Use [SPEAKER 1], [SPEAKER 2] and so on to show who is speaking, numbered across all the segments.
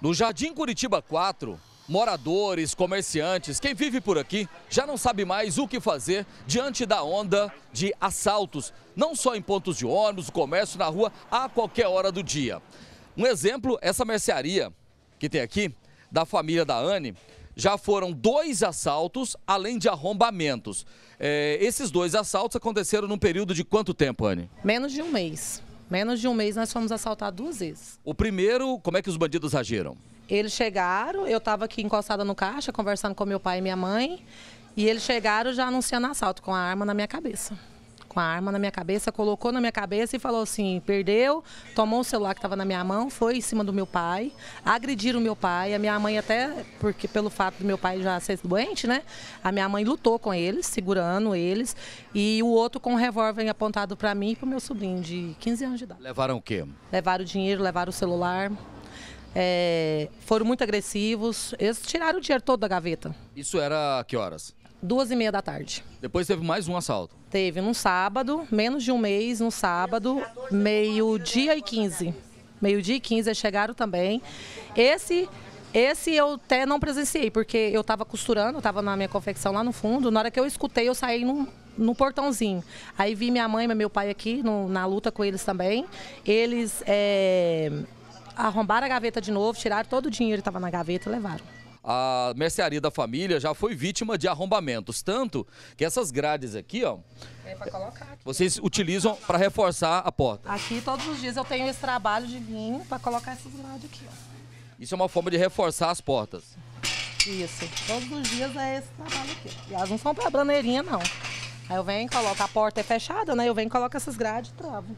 [SPEAKER 1] No Jardim Curitiba 4, moradores, comerciantes, quem vive por aqui já não sabe mais o que fazer diante da onda de assaltos, não só em pontos de ônibus, comércio, na rua, a qualquer hora do dia. Um exemplo, essa mercearia que tem aqui, da família da Anne, já foram dois assaltos, além de arrombamentos. É, esses dois assaltos aconteceram num período de quanto tempo, Anne?
[SPEAKER 2] Menos de um mês. Menos de um mês nós fomos assaltados duas vezes.
[SPEAKER 1] O primeiro, como é que os bandidos agiram?
[SPEAKER 2] Eles chegaram, eu estava aqui encostada no caixa, conversando com meu pai e minha mãe, e eles chegaram já anunciando assalto com a arma na minha cabeça com a arma na minha cabeça, colocou na minha cabeça e falou assim: perdeu, tomou o celular que estava na minha mão, foi em cima do meu pai, agrediram o meu pai. A minha mãe, até porque pelo fato do meu pai já ser doente, né? A minha mãe lutou com eles, segurando eles, e o outro com um revólver apontado para mim e para o meu sobrinho de 15 anos de idade.
[SPEAKER 1] Levaram o quê?
[SPEAKER 2] Levaram o dinheiro, levaram o celular. É, foram muito agressivos. Eles tiraram o dinheiro todo da gaveta.
[SPEAKER 1] Isso era que horas?
[SPEAKER 2] duas e meia da tarde.
[SPEAKER 1] Depois teve mais um assalto?
[SPEAKER 2] Teve num sábado, menos de um mês, no sábado, meio-dia e 15. Meio-dia e 15 chegaram também. Esse esse eu até não presenciei, porque eu estava costurando, estava na minha confecção lá no fundo. Na hora que eu escutei, eu saí no portãozinho. Aí vi minha mãe e meu pai aqui no, na luta com eles também. Eles é, arrombaram a gaveta de novo, tiraram todo o dinheiro que estava na gaveta e levaram
[SPEAKER 1] a mercearia da família já foi vítima de arrombamentos. Tanto que essas grades aqui, ó. É pra colocar aqui. Vocês utilizam para reforçar a porta.
[SPEAKER 2] Aqui todos os dias eu tenho esse trabalho de vinho para colocar essas grades aqui, ó.
[SPEAKER 1] Isso é uma forma de reforçar as portas.
[SPEAKER 2] Isso. Todos os dias é esse trabalho aqui. E elas não são pra braneirinha, não. Aí eu venho, coloco, a porta é fechada, né? Eu venho, coloco essas grades e
[SPEAKER 3] travo.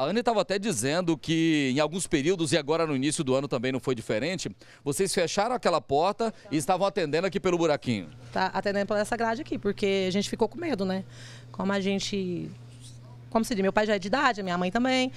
[SPEAKER 1] A Ana estava até dizendo que em alguns períodos, e agora no início do ano também não foi diferente, vocês fecharam aquela porta e estavam atendendo aqui pelo buraquinho.
[SPEAKER 2] Tá atendendo por essa grade aqui, porque a gente ficou com medo, né? Como a gente. Como se diz, meu pai já é de idade, minha mãe também.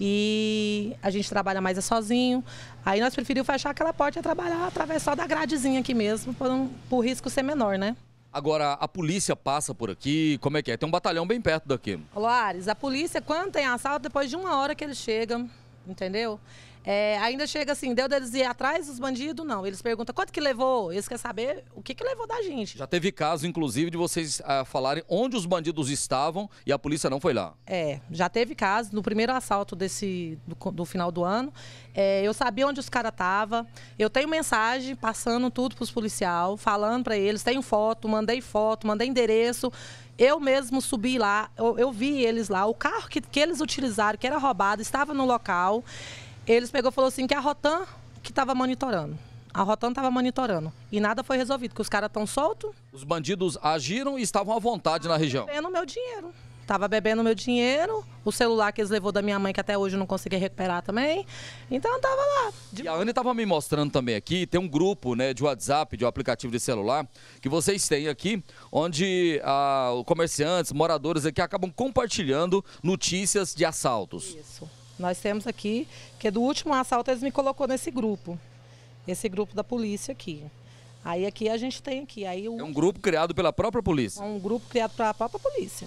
[SPEAKER 2] E a gente trabalha mais é sozinho. Aí nós preferimos fechar aquela porta e trabalhar através só da gradezinha aqui mesmo, por, um, por risco ser menor, né?
[SPEAKER 1] Agora, a polícia passa por aqui? Como é que é? Tem um batalhão bem perto daqui.
[SPEAKER 2] Luares a polícia, quando tem assalto, depois de uma hora que eles chegam, entendeu? É, ainda chega assim, deu deles ir atrás dos bandidos? Não. Eles perguntam quanto que levou. Eles querem saber o que, que levou da gente.
[SPEAKER 1] Já teve caso, inclusive, de vocês ah, falarem onde os bandidos estavam e a polícia não foi lá.
[SPEAKER 2] É, já teve caso. No primeiro assalto desse do, do final do ano, é, eu sabia onde os caras estavam. Eu tenho mensagem passando tudo para os policial, falando para eles. Tenho foto, mandei foto, mandei endereço. Eu mesmo subi lá, eu, eu vi eles lá. O carro que, que eles utilizaram, que era roubado, estava no local. Eles pegou e falou assim que a Rotan que estava monitorando. A Rotan estava monitorando. E nada foi resolvido, que os caras estão soltos.
[SPEAKER 1] Os bandidos agiram e estavam à vontade na região. Bebendo
[SPEAKER 2] meu dinheiro. Tava bebendo meu dinheiro, o celular que eles levou da minha mãe, que até hoje eu não consegui recuperar também. Então tava lá.
[SPEAKER 1] De... E a Ana estava me mostrando também aqui, tem um grupo né, de WhatsApp, de um aplicativo de celular, que vocês têm aqui, onde ah, comerciantes, moradores aqui acabam compartilhando notícias de assaltos. Isso.
[SPEAKER 2] Nós temos aqui, que é do último assalto eles me colocou nesse grupo, esse grupo da polícia aqui. Aí aqui a gente tem aqui. Aí o... É um
[SPEAKER 1] grupo criado pela própria polícia? É
[SPEAKER 2] um grupo criado pela própria polícia.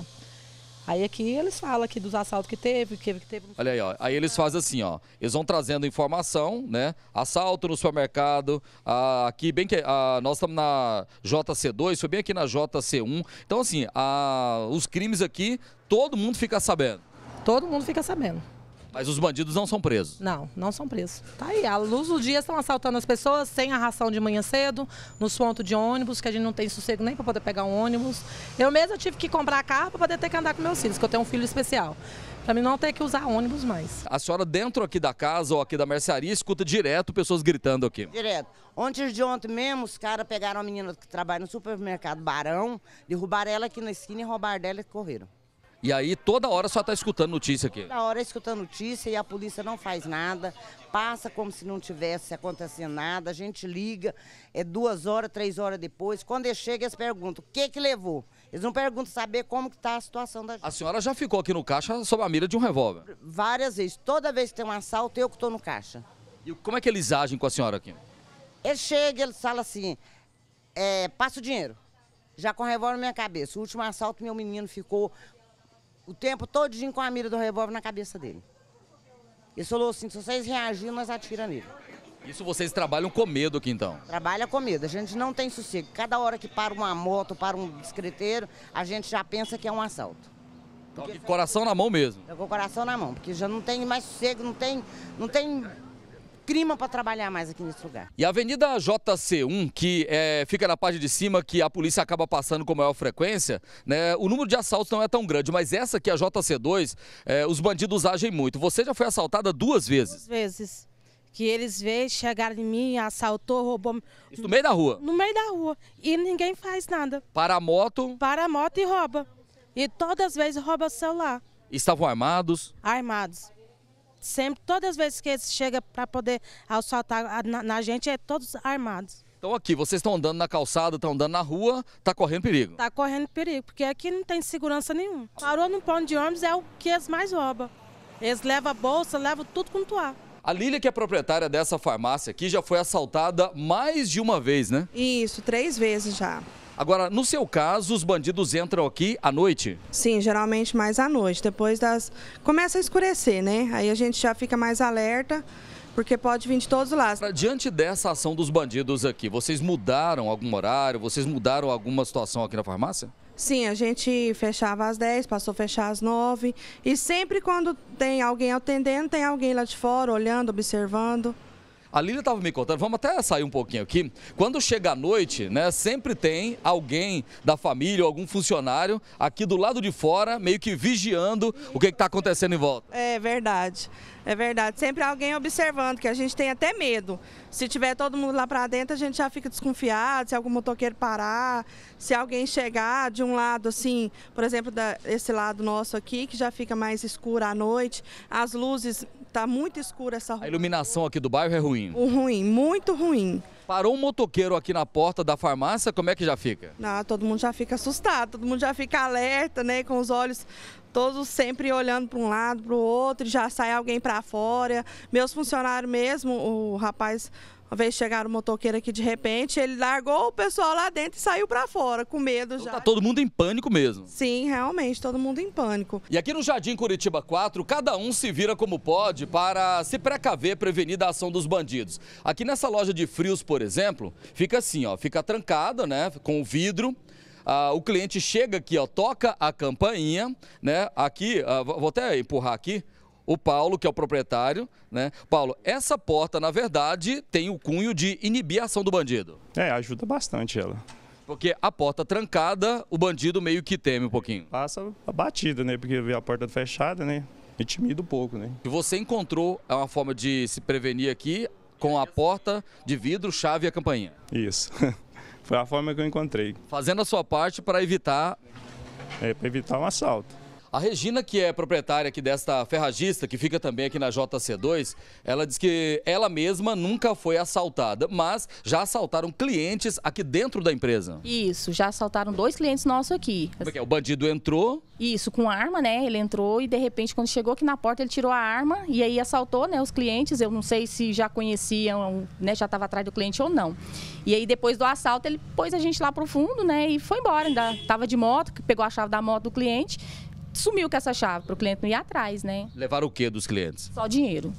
[SPEAKER 2] Aí aqui eles falam aqui dos assaltos que teve, que teve.
[SPEAKER 1] Olha aí, ó. Aí eles fazem assim, ó. Eles vão trazendo informação, né? Assalto no supermercado, aqui bem que nós estamos na JC2, foi bem aqui na JC1. Então assim, os crimes aqui, todo mundo fica sabendo. Todo
[SPEAKER 2] mundo fica sabendo.
[SPEAKER 1] Mas os bandidos não são presos?
[SPEAKER 2] Não, não são presos. Tá aí, à luz do dia estão assaltando as pessoas, sem a ração de manhã cedo, nos pontos de ônibus, que a gente não tem sossego nem para poder pegar um ônibus. Eu mesma tive que comprar carro para poder ter que andar com meus filhos, que eu tenho um filho especial. Para mim não ter que usar ônibus mais.
[SPEAKER 1] A senhora dentro aqui da casa ou aqui da mercearia escuta direto pessoas gritando aqui?
[SPEAKER 4] Direto. Ontem de ontem mesmo, os caras pegaram a menina que trabalha no supermercado Barão, derrubaram ela aqui na esquina e roubaram dela e correram.
[SPEAKER 1] E aí toda hora só está escutando notícia aqui.
[SPEAKER 4] Toda hora escutando notícia e a polícia não faz nada, passa como se não tivesse acontecido nada, a gente liga, é duas horas, três horas depois. Quando eles chegam, eles perguntam o que que levou. Eles não perguntam saber como que está a situação da gente.
[SPEAKER 1] A senhora já ficou aqui no caixa sob a mira de um revólver?
[SPEAKER 4] Várias vezes. Toda vez que tem um assalto, eu que estou no caixa.
[SPEAKER 1] E como é que eles agem com a senhora aqui?
[SPEAKER 4] Eles chegam, eles falam assim, é, passa o dinheiro já com revólver na minha cabeça. O último assalto, meu menino ficou o tempo todinho com a mira do revólver na cabeça dele. Ele falou assim, se vocês reagirem, nós atiramos nele. Isso vocês
[SPEAKER 1] trabalham com medo aqui então?
[SPEAKER 4] Trabalha com medo, a gente não tem sossego. Cada hora que para uma moto, para um discreteiro, a gente já pensa que é um assalto. Tá
[SPEAKER 1] coração na mão mesmo.
[SPEAKER 4] Tá com o coração na mão, porque já não tem mais sossego, não tem, não tem crima para trabalhar mais aqui nesse
[SPEAKER 1] lugar. E a Avenida JC1, que é, fica na parte de cima, que a polícia acaba passando com maior frequência, né, o número de assaltos não é tão grande, mas essa aqui, a JC2, é, os bandidos agem muito. Você já foi assaltada duas vezes? Duas
[SPEAKER 2] vezes. Que eles veem, chegaram em mim, assaltou, roubou. Isso no meio da rua? No meio da rua. E ninguém faz nada. Para a moto? Para a moto e rouba. E todas as vezes rouba celular.
[SPEAKER 1] Estavam armados?
[SPEAKER 2] Armados sempre, todas as vezes que eles chegam para poder assaltar na, na gente, é todos armados.
[SPEAKER 1] Então aqui, vocês estão andando na calçada, estão andando na rua, está correndo perigo?
[SPEAKER 2] Está correndo perigo, porque aqui não tem segurança nenhuma. Parou no ponto de ônibus é o que eles mais roubam. Eles levam a bolsa, levam tudo quanto há.
[SPEAKER 1] A Lília, que é proprietária dessa farmácia aqui, já foi assaltada mais de uma vez, né? Isso, três vezes já. Agora, no seu caso, os bandidos entram aqui à noite?
[SPEAKER 3] Sim, geralmente mais à noite, depois das... Começa a escurecer, né? Aí a gente já fica mais alerta porque pode vir de todos os lados.
[SPEAKER 1] Diante dessa ação dos bandidos aqui, vocês mudaram algum horário? Vocês mudaram alguma situação aqui na farmácia?
[SPEAKER 3] Sim, a gente fechava às 10, passou a fechar às 9. E sempre quando tem alguém atendendo, tem alguém lá de fora olhando, observando.
[SPEAKER 1] A Lília estava me contando, vamos até sair um pouquinho aqui. Quando chega a noite, né, sempre tem alguém da família ou algum funcionário aqui do lado de fora, meio que vigiando o que está acontecendo em volta.
[SPEAKER 3] É verdade. É verdade, sempre alguém observando, que a gente tem até medo. Se tiver todo mundo lá para dentro, a gente já fica desconfiado, se algum motoqueiro parar, se alguém chegar de um lado assim, por exemplo, desse esse lado nosso aqui, que já fica mais escuro à noite, as luzes Tá muito escuro essa rua. A
[SPEAKER 1] iluminação aqui do bairro é ruim.
[SPEAKER 3] O ruim, muito
[SPEAKER 1] ruim. Parou um motoqueiro aqui na porta da farmácia, como é que já fica?
[SPEAKER 3] Ah, todo mundo já fica assustado, todo mundo já fica alerta, né? Com os olhos todos sempre olhando para um lado, para o outro, e já sai alguém para fora. Meus funcionários mesmo, o rapaz uma vez chegaram um motoqueiro aqui de repente, ele largou o pessoal lá dentro e saiu para fora, com medo então já.
[SPEAKER 1] Tá todo mundo em pânico mesmo.
[SPEAKER 3] Sim, realmente, todo mundo em pânico.
[SPEAKER 1] E aqui no Jardim Curitiba 4, cada um se vira como pode para se precaver, prevenir da ação dos bandidos. Aqui nessa loja de frios, por exemplo, fica assim, ó, fica trancada, né, com o vidro. Ah, o cliente chega aqui, ó, toca a campainha, né? Aqui, ah, vou até empurrar aqui, o Paulo, que é o proprietário, né? Paulo, essa porta, na verdade, tem o cunho de inibir a ação do bandido.
[SPEAKER 5] É, ajuda bastante ela.
[SPEAKER 1] Porque a porta trancada, o bandido meio que teme um pouquinho. Passa a batida, né? Porque vê a porta fechada, né? Intimida um pouco, né? E você encontrou é uma forma de se prevenir aqui com a porta de vidro, chave e a campainha. Isso. Foi a forma que eu encontrei. Fazendo a sua parte para evitar... É, para evitar um assalto. A Regina, que é proprietária aqui desta ferragista, que fica também aqui na JC2, ela diz que ela mesma nunca foi assaltada, mas já assaltaram clientes aqui dentro da empresa.
[SPEAKER 5] Isso, já assaltaram dois clientes nossos aqui.
[SPEAKER 1] Como é que é? O bandido entrou?
[SPEAKER 5] Isso, com arma, né? Ele entrou e de repente, quando chegou aqui na porta, ele tirou a arma e aí assaltou né, os clientes. Eu não sei se já conheciam, né? Já estava atrás do cliente ou não. E aí, depois do assalto, ele pôs a gente lá pro fundo, né? E foi embora. Ainda tava de moto, pegou a chave da moto do cliente sumiu com essa chave, para o cliente não ir atrás, né?
[SPEAKER 1] Levaram o que dos clientes?
[SPEAKER 5] Só dinheiro.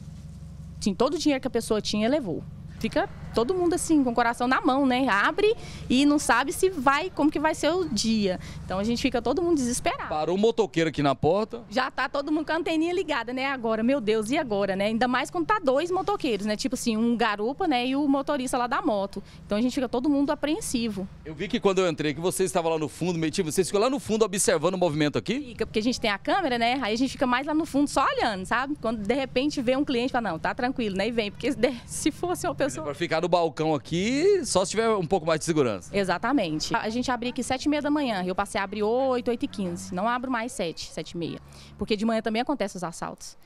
[SPEAKER 5] Sim, todo o dinheiro que a pessoa tinha, levou. Fica todo mundo assim, com o coração na mão, né? Abre e não sabe se vai, como que vai ser o dia. Então a gente fica todo mundo desesperado. Parou
[SPEAKER 1] o motoqueiro aqui na porta.
[SPEAKER 5] Já tá todo mundo com a anteninha ligada, né? Agora, meu Deus, e agora, né? Ainda mais quando tá dois motoqueiros, né? Tipo assim, um garupa, né? E o motorista lá da moto. Então a gente fica todo mundo apreensivo.
[SPEAKER 1] Eu vi que quando eu entrei, que você estava lá no fundo, meio tipo, vocês ficam lá no fundo observando o movimento aqui? Fica,
[SPEAKER 5] porque a gente tem a câmera, né? Aí a gente fica mais lá no fundo só olhando, sabe? Quando de repente vê um cliente e fala, não, tá tranquilo, né? E vem, porque se fosse uma pessoa...
[SPEAKER 1] pra ficar no balcão aqui só se tiver um pouco mais de segurança.
[SPEAKER 5] Exatamente. A gente abria aqui 7 e meia da manhã, Eu Passei a abre 8, 8 e 15. Não abro mais 7, 7 e meia. Porque de manhã também acontecem os assaltos.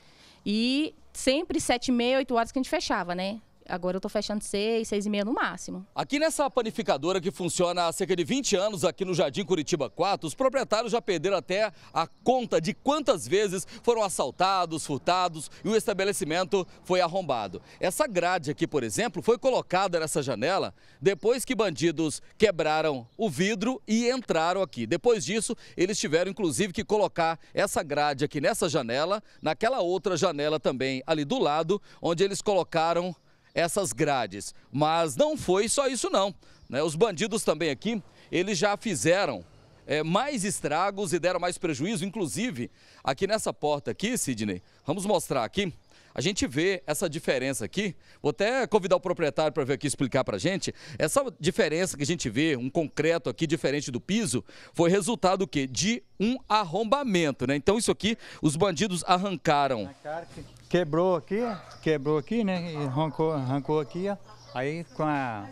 [SPEAKER 5] E sempre 7 e meia, 8 horas que a gente fechava, né? Agora eu tô fechando seis, seis e meia no máximo.
[SPEAKER 1] Aqui nessa panificadora que funciona há cerca de 20 anos aqui no Jardim Curitiba 4, os proprietários já perderam até a conta de quantas vezes foram assaltados, furtados e o estabelecimento foi arrombado. Essa grade aqui, por exemplo, foi colocada nessa janela depois que bandidos quebraram o vidro e entraram aqui. Depois disso, eles tiveram inclusive que colocar essa grade aqui nessa janela, naquela outra janela também ali do lado, onde eles colocaram essas grades. Mas não foi só isso não. Né? Os bandidos também aqui, eles já fizeram é, mais estragos e deram mais prejuízo, inclusive aqui nessa porta aqui, Sidney, vamos mostrar aqui, a gente vê essa diferença aqui. Vou até convidar o proprietário para ver aqui explicar para a gente. Essa diferença que a gente vê, um concreto aqui diferente do piso, foi resultado do quê? De um arrombamento, né? Então isso aqui, os bandidos arrancaram.
[SPEAKER 5] Quebrou aqui, quebrou aqui, né? E arrancou, arrancou aqui, ó. Aí com a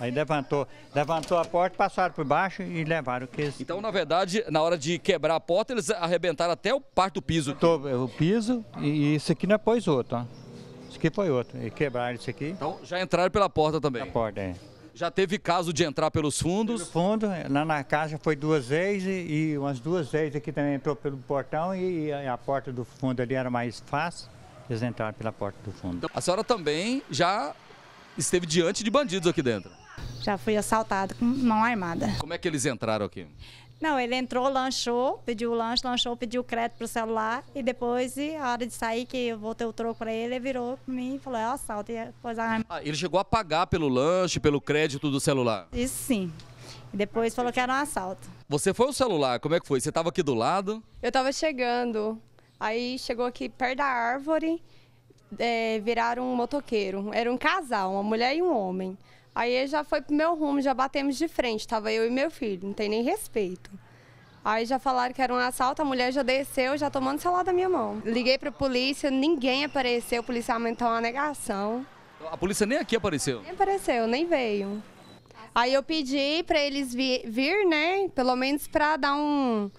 [SPEAKER 5] Aí levantou, levantou a porta, passaram por baixo e levaram.
[SPEAKER 1] o Que eles... Então, na verdade, na hora de quebrar a porta, eles arrebentaram até o parte do piso. É, o piso e isso aqui não é pôs outro, ó. Isso aqui foi outro. E quebraram isso aqui. Então, já entraram pela porta também. porta, é. Já teve caso de entrar pelos fundos?
[SPEAKER 5] Pelo fundo, lá na casa foi duas vezes e, umas duas vezes aqui também entrou pelo portão e, a porta do fundo
[SPEAKER 1] ali era mais fácil. Eles entraram pela porta do fundo. a senhora também já esteve diante de bandidos aqui dentro.
[SPEAKER 6] Já fui assaltado com mão armada.
[SPEAKER 1] Como é que eles entraram aqui?
[SPEAKER 6] Não, ele entrou, lanchou, pediu o lanche, lanchou, pediu o crédito pro celular e depois, a hora de sair, que eu voltei o troco para ele, ele virou para mim e falou, é assalto. E depois a arma. Ah,
[SPEAKER 1] ele chegou a pagar pelo lanche, pelo crédito do celular?
[SPEAKER 3] Isso sim. E depois falou que era um assalto.
[SPEAKER 1] Você foi o celular, como é que foi? Você estava aqui do lado?
[SPEAKER 3] Eu estava chegando, aí chegou aqui perto da árvore, é, viraram um motoqueiro. Era um casal, uma mulher e um homem. Aí já foi pro meu rumo, já batemos de frente. Tava eu e meu filho, não tem nem respeito. Aí já falaram que era um assalto, a mulher já desceu, já tomando o celular da minha mão. Liguei pra polícia, ninguém apareceu, o policiamento tá uma negação.
[SPEAKER 1] A polícia nem aqui apareceu? Nem
[SPEAKER 3] apareceu, nem veio. Aí eu pedi pra eles vir, né, pelo menos pra dar um,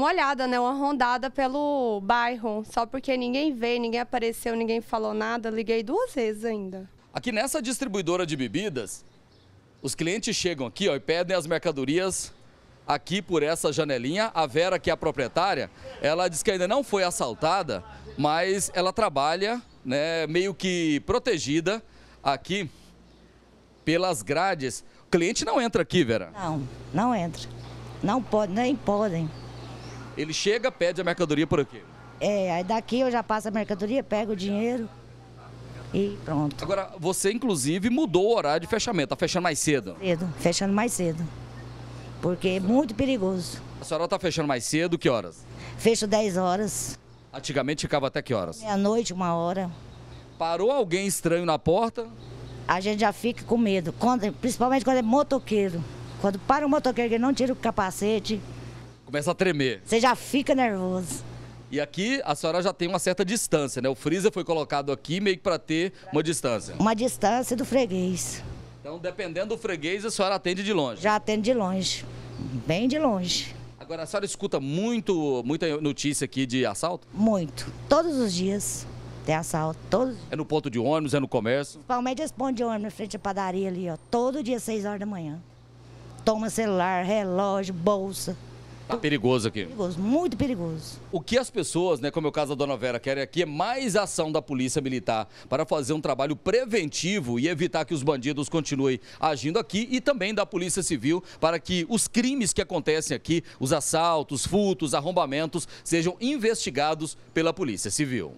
[SPEAKER 3] uma olhada, né? Uma rondada pelo bairro. Só porque ninguém veio, ninguém apareceu, ninguém falou nada. Liguei duas vezes ainda.
[SPEAKER 1] Aqui nessa distribuidora de bebidas, os clientes chegam aqui ó, e pedem as mercadorias aqui por essa janelinha. A Vera, que é a proprietária, ela diz que ainda não foi assaltada, mas ela trabalha né, meio que protegida aqui pelas grades. O cliente não entra aqui, Vera?
[SPEAKER 6] Não, não entra. Não pode, nem podem.
[SPEAKER 1] Ele chega, pede a mercadoria por aqui.
[SPEAKER 6] É, aí daqui eu já passo a mercadoria, pego o dinheiro e
[SPEAKER 1] pronto. Agora, você inclusive mudou o horário de fechamento, tá fechando mais cedo?
[SPEAKER 6] Cedo, fechando mais cedo. Porque é muito perigoso.
[SPEAKER 1] A senhora tá fechando mais cedo, que horas? Fecho 10 horas. Antigamente ficava até que horas?
[SPEAKER 6] Meia-noite, uma hora.
[SPEAKER 1] Parou alguém estranho na porta?
[SPEAKER 6] A gente já fica com medo, quando, principalmente quando é motoqueiro. Quando para um motoqueiro que não tira o capacete,
[SPEAKER 1] Começa a tremer.
[SPEAKER 6] Você já fica nervoso.
[SPEAKER 1] E aqui a senhora já tem uma certa distância, né? O freezer foi colocado aqui meio que para ter uma distância.
[SPEAKER 6] Uma distância do freguês.
[SPEAKER 1] Então, dependendo do freguês, a senhora atende de longe. Já atende de longe, bem de longe. Agora, a senhora escuta muito, muita notícia aqui de assalto?
[SPEAKER 6] Muito. Todos os dias
[SPEAKER 1] tem assalto. Todos... É no ponto de ônibus, é no comércio?
[SPEAKER 6] Principalmente esse ponto de ônibus, na frente da padaria ali, ó. Todo dia, 6 horas da manhã. Toma celular, relógio,
[SPEAKER 1] bolsa. Tá perigoso aqui.
[SPEAKER 6] Perigoso, muito perigoso.
[SPEAKER 1] O que as pessoas, né, como é o caso da dona Vera, querem aqui é mais ação da Polícia Militar para fazer um trabalho preventivo e evitar que os bandidos continuem agindo aqui e também da Polícia Civil para que os crimes que acontecem aqui, os assaltos, furtos, arrombamentos, sejam investigados pela Polícia Civil.